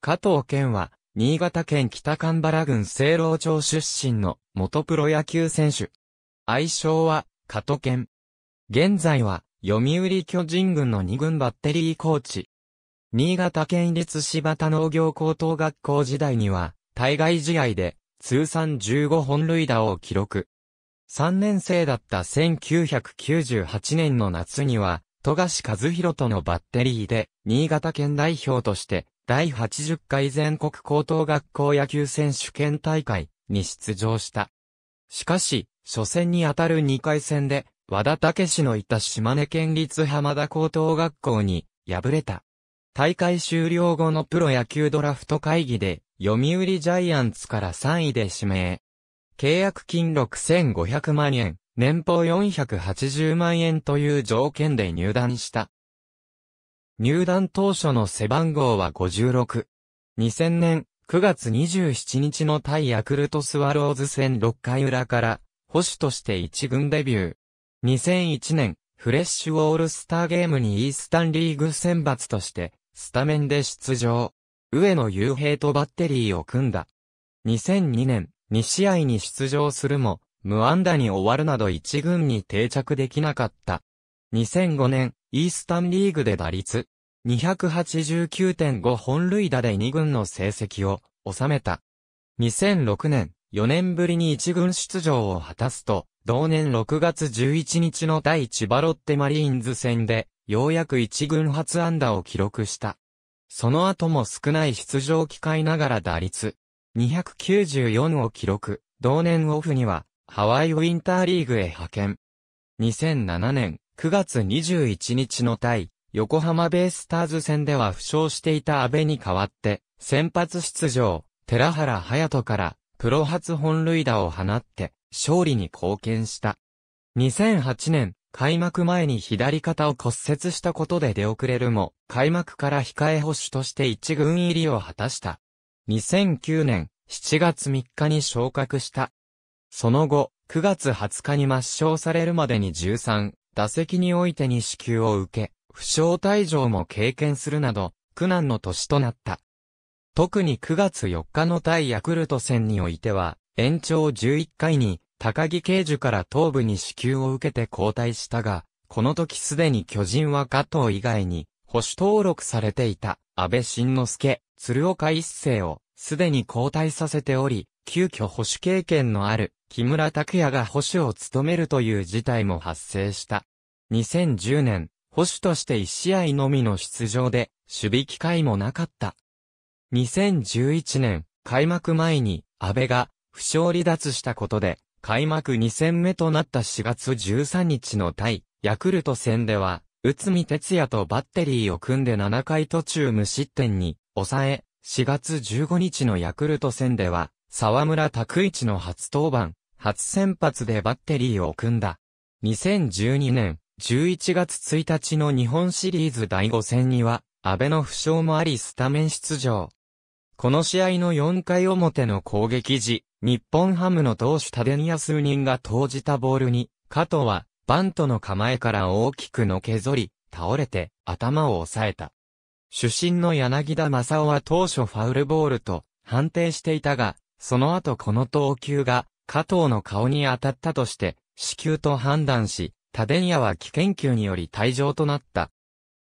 加藤健は、新潟県北神原郡西老町出身の元プロ野球選手。愛称は、加藤健。現在は、読売巨人軍の二軍バッテリーコーチ。新潟県立柴田農業高等学校時代には、対外試合で、通算15本塁打を記録。3年生だった1998年の夏には、富樫和弘とのバッテリーで、新潟県代表として、第80回全国高等学校野球選手権大会に出場した。しかし、初戦にあたる2回戦で、和田武史のいた島根県立浜田高等学校に敗れた。大会終了後のプロ野球ドラフト会議で、読売ジャイアンツから3位で指名。契約金6500万円、年俸480万円という条件で入団した。入団当初の背番号は56。2000年9月27日の対ヤクルトスワローズ戦6回裏から、保守として一軍デビュー。2001年、フレッシュオールスターゲームにイースタンリーグ選抜として、スタメンで出場。上野雄平とバッテリーを組んだ。2002年、2試合に出場するも、無安打に終わるなど一軍に定着できなかった。2005年、イースタンリーグで打率289.5本塁打で2軍の成績を収めた。2006年、4年ぶりに1軍出場を果たすと、同年6月11日の第1バロッテマリーンズ戦で、ようやく1軍初安打を記録した。その後も少ない出場機会ながら打率294を記録。同年オフには、ハワイウィンターリーグへ派遣。2007年、9月21日の対、横浜ベイスターズ戦では負傷していた安倍に代わって、先発出場、寺原隼人から、プロ初本塁打を放って、勝利に貢献した。2008年、開幕前に左肩を骨折したことで出遅れるも、開幕から控え保守として一軍入りを果たした。2009年7月3日に昇格した。その後、9月20日に抹消されるまでに13、打席においてに支給を受け、負傷退場も経験するなど、苦難の年となった。特に9月4日の対ヤクルト戦においては、延長11回に、高木刑事から頭部に支給を受けて交代したが、この時すでに巨人は加藤以外に、保守登録されていた、安倍晋之助、鶴岡一世を、すでに交代させており、急遽保守経験のある、木村拓也が保守を務めるという事態も発生した。2010年、保守として1試合のみの出場で、守備機会もなかった。2011年、開幕前に、安倍が、負傷離脱したことで、開幕2戦目となった4月13日の対、ヤクルト戦では、内海哲也とバッテリーを組んで7回途中無失点に、抑え、4月15日のヤクルト戦では、沢村拓一の初登板、初先発でバッテリーを組んだ。2012年、11月1日の日本シリーズ第5戦には、安倍の負傷もありスタメン出場。この試合の4回表の攻撃時、日本ハムの投手タデニア数人が投じたボールに、加藤は、バントの構えから大きくのけぞり、倒れて、頭を押さえた。主審の柳田正夫は当初ファウルボールと判定していたが、その後この投球が加藤の顔に当たったとして、死球と判断し、デ電アは危険球により退場となった。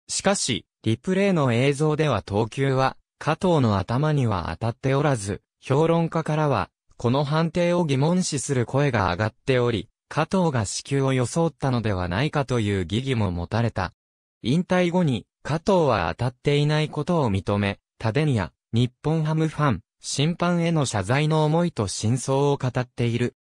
しかし、リプレイの映像では投球は、加藤の頭には当たっておらず、評論家からは、この判定を疑問視する声が上がっており、加藤が死球を装ったのではないかという疑義も持たれた。引退後に、加藤は当たっていないことを認め、タデニア、日本ハムファン、審判への謝罪の思いと真相を語っている。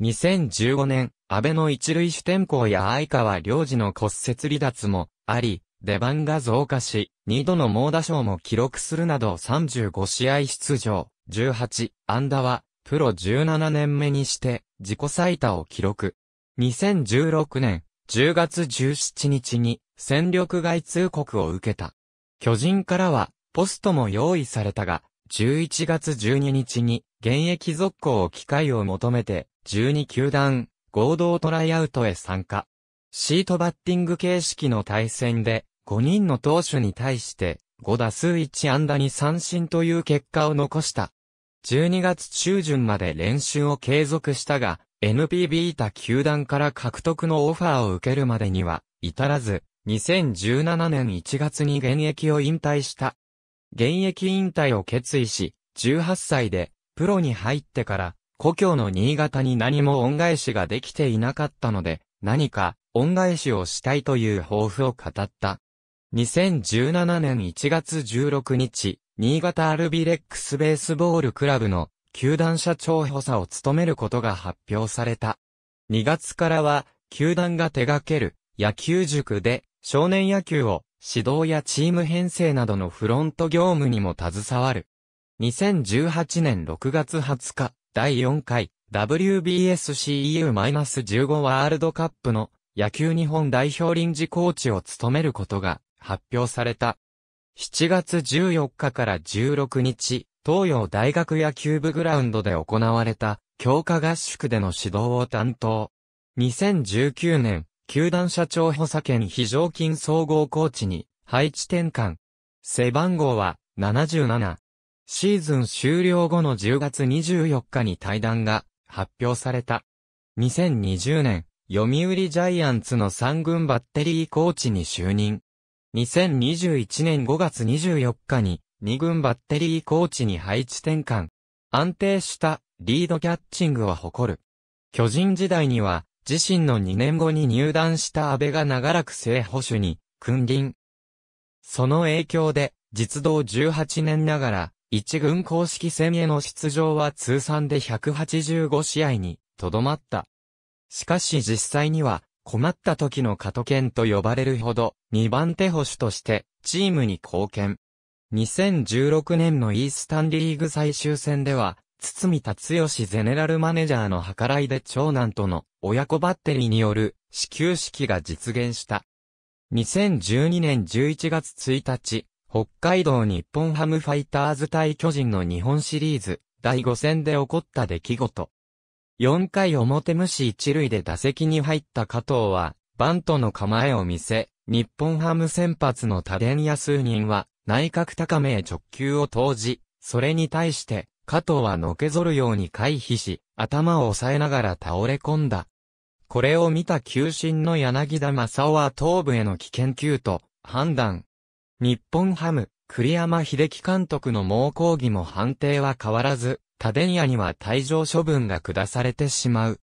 2015年、安倍の一塁手転向や相川良二の骨折離脱もあり、出番が増加し、二度の猛打賞も記録するなど35試合出場、18安打は、プロ17年目にして、自己最多を記録。2016年10月17日に、戦力外通告を受けた。巨人からは、ポストも用意されたが、11月12日に、現役続行を機会を求めて、12球団、合同トライアウトへ参加。シートバッティング形式の対戦で、5人の投手に対して、5打数1安打に三振という結果を残した。12月中旬まで練習を継続したが、NPB いた球団から獲得のオファーを受けるまでには、至らず、2017年1月に現役を引退した。現役引退を決意し、18歳で、プロに入ってから、故郷の新潟に何も恩返しができていなかったので、何か恩返しをしたいという抱負を語った。2017年1月16日、新潟アルビレックスベースボールクラブの球団社長補佐を務めることが発表された。2月からは、球団が手掛ける野球塾で少年野球を指導やチーム編成などのフロント業務にも携わる。2018年6月20日、第4回 WBSCEU-15 ワールドカップの野球日本代表臨時コーチを務めることが発表された。7月14日から16日、東洋大学野球部グラウンドで行われた強化合宿での指導を担当。2019年、球団社長補佐兼非常勤総合コーチに配置転換。背番号は77。シーズン終了後の10月24日に対談が発表された。2020年、読売ジャイアンツの3軍バッテリーコーチに就任。2021年5月24日に2軍バッテリーコーチに配置転換。安定したリードキャッチングを誇る。巨人時代には自身の2年後に入団した安倍が長らく正捕手に君臨。その影響で実動18年ながら一軍公式戦への出場は通算で185試合にとどまった。しかし実際には困った時の加藤健と呼ばれるほど2番手捕手としてチームに貢献。2016年のイースタンリーグ最終戦では、堤達義ゼネラルマネージャーの計らいで長男との親子バッテリーによる始球式が実現した。2012年11月1日、北海道日本ハムファイターズ対巨人の日本シリーズ第5戦で起こった出来事。4回表無視一塁で打席に入った加藤は、バントの構えを見せ、日本ハム先発の多電や数人は、内角高めへ直球を投じ、それに対して、加藤はのけぞるように回避し、頭を押さえながら倒れ込んだ。これを見た球審の柳田正夫は頭部への危険球と判断。日本ハム、栗山秀樹監督の猛抗議も判定は変わらず、他電屋には退場処分が下されてしまう。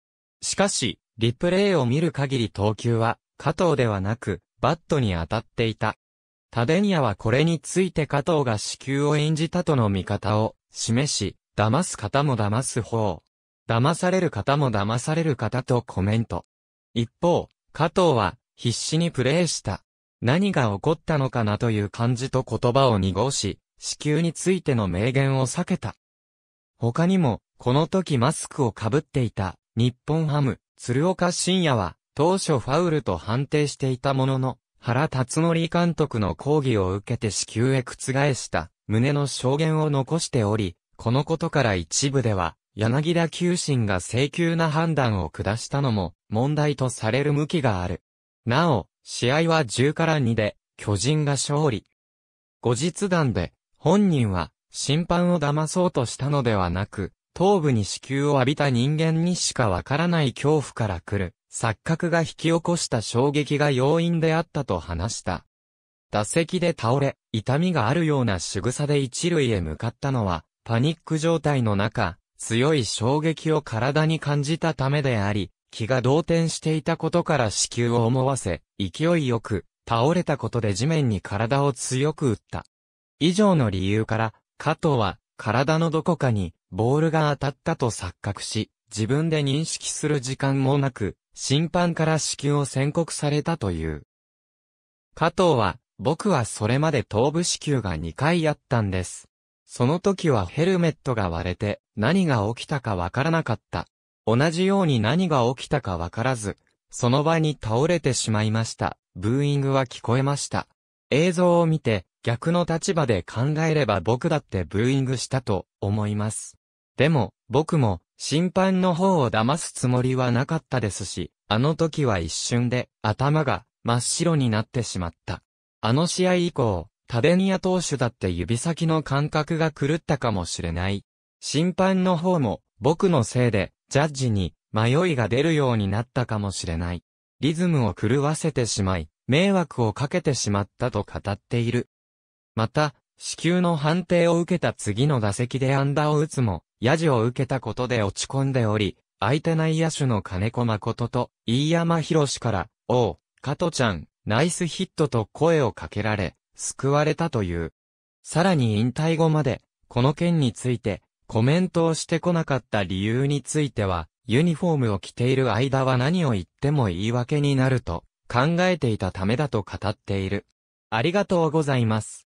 しかし、リプレイを見る限り投球は、加藤ではなく、バットに当たっていた。タデニアはこれについて加藤が死球を演じたとの見方を示し、騙す方も騙す方。騙される方も騙される方とコメント。一方、加藤は必死にプレーした。何が起こったのかなという感じと言葉を濁し、子宮についての明言を避けた。他にも、この時マスクをかぶっていた、日本ハム、鶴岡深也は、当初ファウルと判定していたものの、原辰則監督の抗議を受けて子宮へ覆した、胸の証言を残しており、このことから一部では、柳田球審が正確な判断を下したのも、問題とされる向きがある。なお、試合は10から2で、巨人が勝利。後日談で、本人は、審判を騙そうとしたのではなく、頭部に子宮を浴びた人間にしかわからない恐怖から来る、錯覚が引き起こした衝撃が要因であったと話した。打席で倒れ、痛みがあるような仕草で一塁へ向かったのは、パニック状態の中、強い衝撃を体に感じたためであり、気が動転していたことから子宮を思わせ、勢いよく、倒れたことで地面に体を強く打った。以上の理由から、加藤は、体のどこかに、ボールが当たったと錯覚し、自分で認識する時間もなく、審判から子宮を宣告されたという。加藤は、僕はそれまで頭部子宮が2回あったんです。その時はヘルメットが割れて、何が起きたかわからなかった。同じように何が起きたかわからず、その場に倒れてしまいました。ブーイングは聞こえました。映像を見て、逆の立場で考えれば僕だってブーイングしたと思います。でも、僕も、審判の方を騙すつもりはなかったですし、あの時は一瞬で頭が真っ白になってしまった。あの試合以降、タデニア投手だって指先の感覚が狂ったかもしれない。審判の方も僕のせいでジャッジに迷いが出るようになったかもしれない。リズムを狂わせてしまい、迷惑をかけてしまったと語っている。また、死球の判定を受けた次の打席でアンダーを打つも、ヤジを受けたことで落ち込んでおり、相手内野手の金子誠と、飯山博士から、おう、加トちゃん、ナイスヒットと声をかけられ、救われたという。さらに引退後まで、この件について、コメントをしてこなかった理由については、ユニフォームを着ている間は何を言っても言い訳になると考えていたためだと語っている。ありがとうございます。